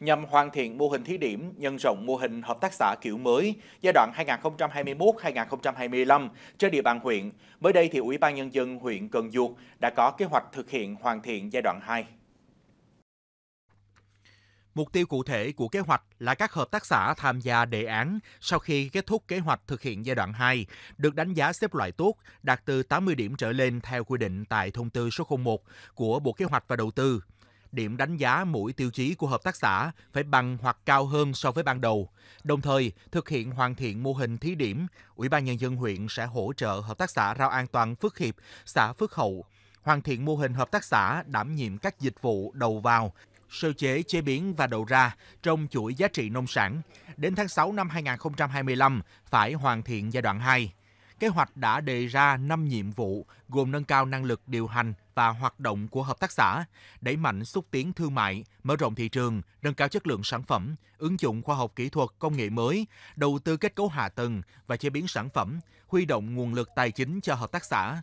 nhằm hoàn thiện mô hình thí điểm nhân rộng mô hình hợp tác xã kiểu mới giai đoạn 2021-2025 trên địa bàn huyện. Mới đây thì Ủy ban nhân dân huyện Cần Duộc đã có kế hoạch thực hiện hoàn thiện giai đoạn 2. Mục tiêu cụ thể của kế hoạch là các hợp tác xã tham gia đề án sau khi kết thúc kế hoạch thực hiện giai đoạn 2 được đánh giá xếp loại tốt, đạt từ 80 điểm trở lên theo quy định tại thông tư số 01 của Bộ Kế hoạch và Đầu tư điểm đánh giá mỗi tiêu chí của hợp tác xã phải bằng hoặc cao hơn so với ban đầu. Đồng thời, thực hiện hoàn thiện mô hình thí điểm, Ủy ban Nhân dân huyện sẽ hỗ trợ hợp tác xã rau an toàn Phước Hiệp, xã Phước Hậu, hoàn thiện mô hình hợp tác xã đảm nhiệm các dịch vụ đầu vào, sơ chế chế biến và đầu ra trong chuỗi giá trị nông sản. Đến tháng 6 năm 2025 phải hoàn thiện giai đoạn 2. Kế hoạch đã đề ra 5 nhiệm vụ gồm nâng cao năng lực điều hành, và hoạt động của hợp tác xã, đẩy mạnh xúc tiến thương mại, mở rộng thị trường, nâng cao chất lượng sản phẩm, ứng dụng khoa học kỹ thuật công nghệ mới, đầu tư kết cấu hạ tầng và chế biến sản phẩm, huy động nguồn lực tài chính cho hợp tác xã,